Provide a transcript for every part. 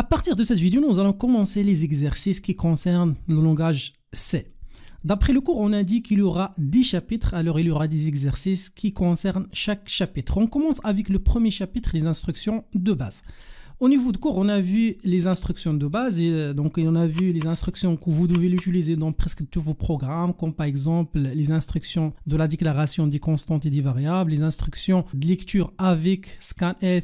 À partir de cette vidéo, nous allons commencer les exercices qui concernent le langage C. D'après le cours, on a dit qu'il y aura 10 chapitres, alors il y aura des exercices qui concernent chaque chapitre. On commence avec le premier chapitre, les instructions de base. Au niveau de cours, on a vu les instructions de base, et euh, donc on a vu les instructions que vous devez utiliser dans presque tous vos programmes, comme par exemple les instructions de la déclaration des constantes et des variables, les instructions de lecture avec scanf et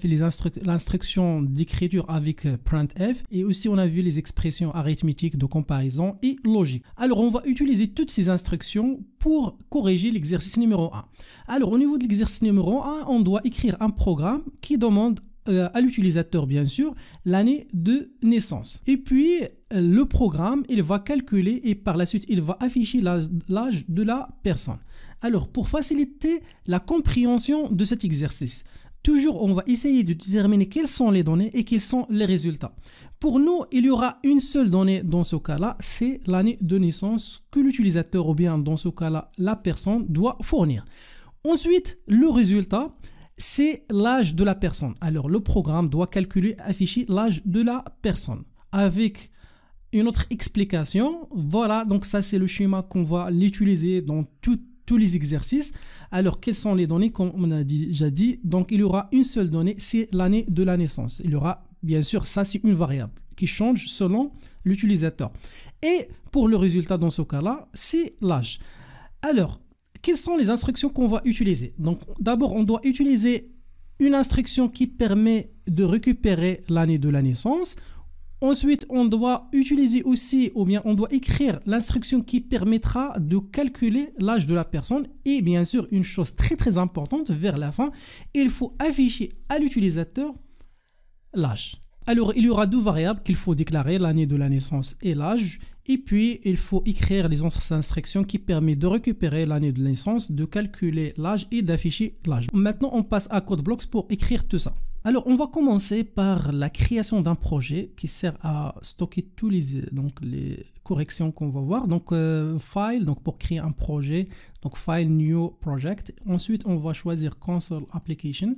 l'instruction d'écriture avec euh, printf, et aussi on a vu les expressions arithmétiques de comparaison et logique. Alors on va utiliser toutes ces instructions pour corriger l'exercice numéro 1. Alors au niveau de l'exercice numéro 1, on doit écrire un programme qui demande euh, à l'utilisateur bien sûr l'année de naissance. Et puis euh, le programme, il va calculer et par la suite, il va afficher l'âge de la personne. Alors, pour faciliter la compréhension de cet exercice, toujours on va essayer de déterminer quelles sont les données et quels sont les résultats. Pour nous, il y aura une seule donnée dans ce cas-là, c'est l'année de naissance que l'utilisateur ou bien dans ce cas-là la personne doit fournir. Ensuite, le résultat, c'est l'âge de la personne. Alors le programme doit calculer, afficher l'âge de la personne avec une autre explication. Voilà, donc ça c'est le schéma qu'on va l'utiliser dans tous les exercices. Alors quelles sont les données comme on a déjà dit Donc il y aura une seule donnée, c'est l'année de la naissance. Il y aura bien sûr ça c'est une variable qui change selon l'utilisateur. Et pour le résultat dans ce cas-là, c'est l'âge. Alors quelles sont les instructions qu'on va utiliser Donc d'abord, on doit utiliser une instruction qui permet de récupérer l'année de la naissance. Ensuite, on doit utiliser aussi, ou bien on doit écrire l'instruction qui permettra de calculer l'âge de la personne. Et bien sûr, une chose très très importante vers la fin, il faut afficher à l'utilisateur l'âge. Alors, il y aura deux variables qu'il faut déclarer, l'année de la naissance et l'âge. Et puis, il faut écrire les instructions qui permettent de récupérer l'année de naissance, de calculer l'âge et d'afficher l'âge. Maintenant, on passe à CodeBlocks pour écrire tout ça. Alors, on va commencer par la création d'un projet qui sert à stocker tous les, corrections qu'on va voir. Donc, euh, file, donc pour créer un projet, donc file, new project. Ensuite, on va choisir console application.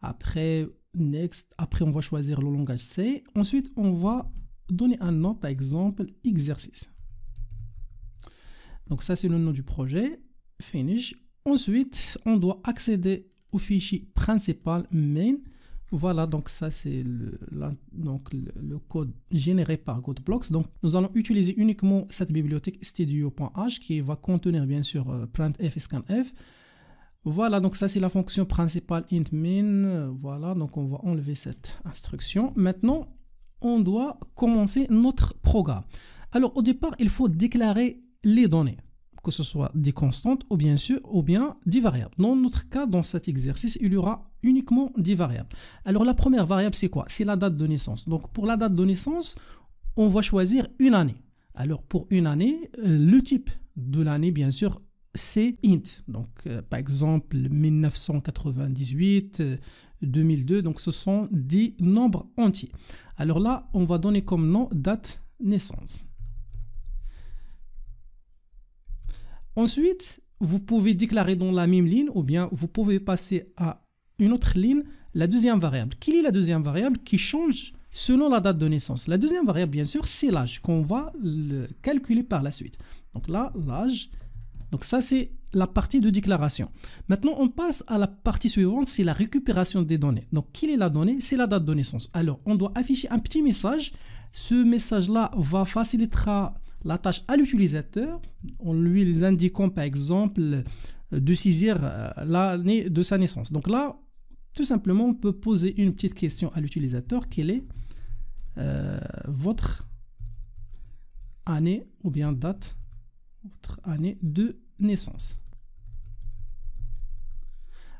Après, next. Après, on va choisir le langage C. Ensuite, on va donner un nom, par exemple, exercice. Donc ça, c'est le nom du projet. Finish. Ensuite, on doit accéder au fichier principal main. Voilà, donc ça c'est le, donc le, code généré par blocks Donc nous allons utiliser uniquement cette bibliothèque studio.h qui va contenir bien sûr euh, printf et scanf. Voilà, donc ça c'est la fonction principale int min. Voilà, donc on va enlever cette instruction. Maintenant, on doit commencer notre programme. Alors au départ, il faut déclarer les données, que ce soit des constantes ou bien sûr ou bien des variables. Dans notre cas, dans cet exercice, il y aura uniquement des variables. Alors la première variable, c'est quoi C'est la date de naissance. Donc pour la date de naissance, on va choisir une année. Alors pour une année, euh, le type de l'année, bien sûr, c'est int. Donc, euh, par exemple, 1998, 2002, euh, donc ce sont des nombres entiers. Alors là, on va donner comme nom date naissance. Ensuite, vous pouvez déclarer dans la même ligne ou bien vous pouvez passer à une autre ligne la deuxième variable. Quelle est la deuxième variable qui change selon la date de naissance La deuxième variable, bien sûr, c'est l'âge qu'on va le calculer par la suite. Donc là, l'âge, donc ça, c'est la partie de déclaration. Maintenant, on passe à la partie suivante, c'est la récupération des données. Donc, quelle est la donnée C'est la date de naissance. Alors, on doit afficher un petit message. Ce message-là va faciliter la tâche à l'utilisateur en lui les indiquant, par exemple, de saisir euh, l'année de sa naissance. Donc là, tout simplement, on peut poser une petite question à l'utilisateur. Quelle est euh, votre année ou bien date votre année de naissance.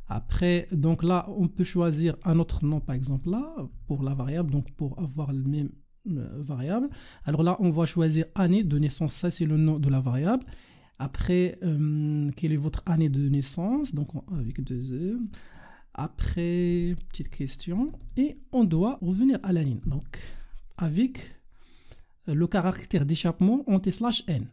Après, donc là, on peut choisir un autre nom, par exemple là, pour la variable, donc pour avoir le même euh, variable. Alors là, on va choisir année de naissance, ça c'est le nom de la variable. Après, euh, quelle est votre année de naissance Donc avec deux E. Après, petite question. Et on doit revenir à la ligne. Donc, avec euh, le caractère d'échappement, on t slash n.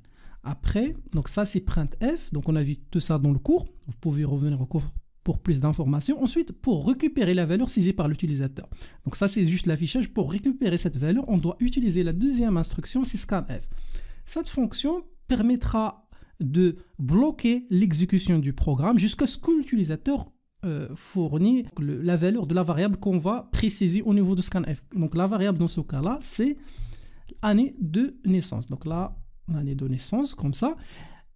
Après, donc ça c'est printf, donc on a vu tout ça dans le cours, vous pouvez revenir au cours pour plus d'informations. Ensuite, pour récupérer la valeur saisie par l'utilisateur. Donc ça c'est juste l'affichage, pour récupérer cette valeur, on doit utiliser la deuxième instruction, c'est scanf. Cette fonction permettra de bloquer l'exécution du programme jusqu'à ce que l'utilisateur euh, fournit la valeur de la variable qu'on va préciser au niveau de scanf. Donc la variable dans ce cas-là, c'est année de naissance. Donc là, année de naissance, comme ça.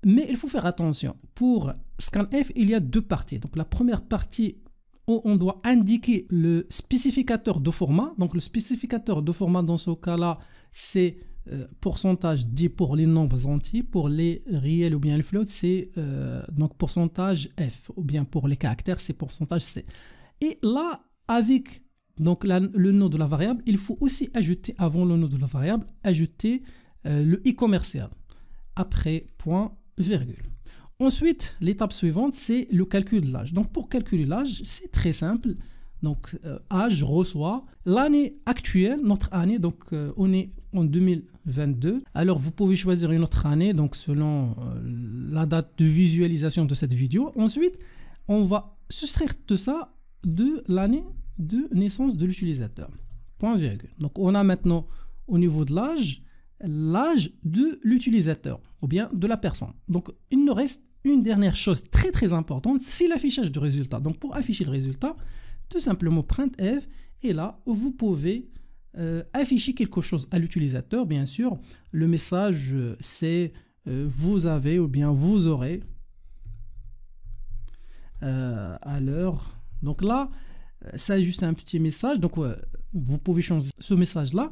Mais il faut faire attention. Pour scanf, il y a deux parties. Donc la première partie où on doit indiquer le spécificateur de format. Donc le spécificateur de format dans ce cas-là, c'est euh, pourcentage dit pour les nombres entiers, pour les réels ou bien les floats, c'est euh, donc pourcentage F, ou bien pour les caractères, c'est pourcentage C. Et là, avec donc le nom de la variable, il faut aussi ajouter avant le nom de la variable, ajouter euh, le e-commercial après point virgule. Ensuite, l'étape suivante, c'est le calcul de l'âge. Donc, pour calculer l'âge, c'est très simple. Donc, euh, âge reçoit l'année actuelle, notre année. Donc, euh, on est en 2022. Alors, vous pouvez choisir une autre année, donc selon la date de visualisation de cette vidéo. Ensuite, on va soustraire tout ça de l'année de naissance de l'utilisateur. Point virgule. Donc, on a maintenant au niveau de l'âge l'âge de l'utilisateur ou bien de la personne. Donc, il nous reste une dernière chose très très importante, c'est l'affichage du résultat. Donc, pour afficher le résultat, tout simplement printf et là, vous pouvez euh, afficher quelque chose à l'utilisateur, bien sûr. Le message, euh, c'est euh, vous avez ou bien vous aurez à l'heure. Donc là, ça juste un petit message. Donc, vous pouvez changer ce message-là.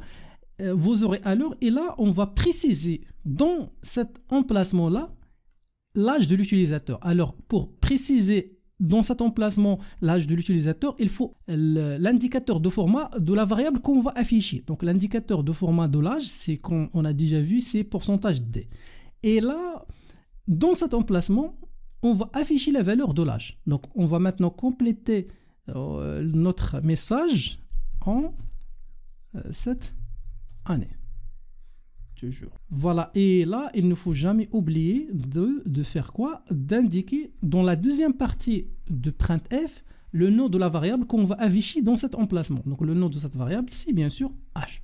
Euh, vous aurez alors, et là, on va préciser dans cet emplacement-là l'âge de l'utilisateur. Alors, pour préciser dans cet emplacement l'âge de l'utilisateur, il faut l'indicateur de format de la variable qu'on va afficher. Donc, l'indicateur de format de l'âge, c'est qu'on a déjà vu, c'est pourcentage D. Et là, dans cet emplacement, on va afficher la valeur de l'âge. Donc, on va maintenant compléter euh, notre message en cette euh, Toujours. Voilà, et là, il ne faut jamais oublier de, de faire quoi D'indiquer dans la deuxième partie de printf le nom de la variable qu'on va afficher dans cet emplacement. Donc le nom de cette variable, c'est bien sûr h.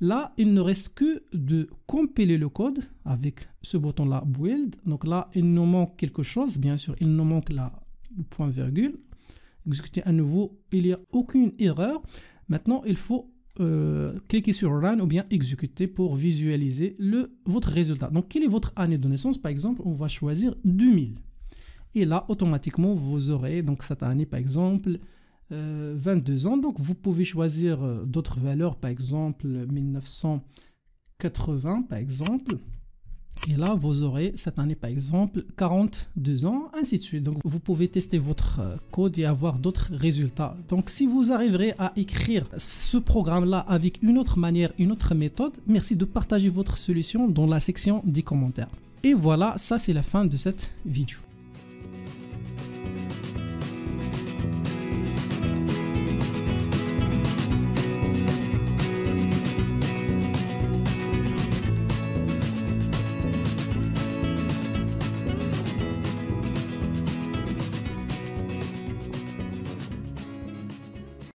Là, il ne reste que de compiler le code avec ce bouton-là, build. Donc là, il nous manque quelque chose, bien sûr, il nous manque la point virgule. Exécuter à nouveau, il n'y a aucune erreur. Maintenant, il faut Cliquez euh, cliquer sur Run ou bien exécuter pour visualiser le, votre résultat. Donc, quelle est votre année de naissance Par exemple, on va choisir 2000. Et là, automatiquement, vous aurez donc cette année, par exemple, 22 euh, ans. Donc, vous pouvez choisir euh, d'autres valeurs, par exemple, 1980, par exemple. Et là, vous aurez cette année, par exemple, 42 ans, ainsi de suite. Donc, vous pouvez tester votre euh, code et avoir d'autres résultats. Donc, si vous arriverez à écrire ce programme-là avec une autre manière, une autre méthode, merci de partager votre solution dans la section des commentaires. Et voilà, ça c'est la fin de cette vidéo.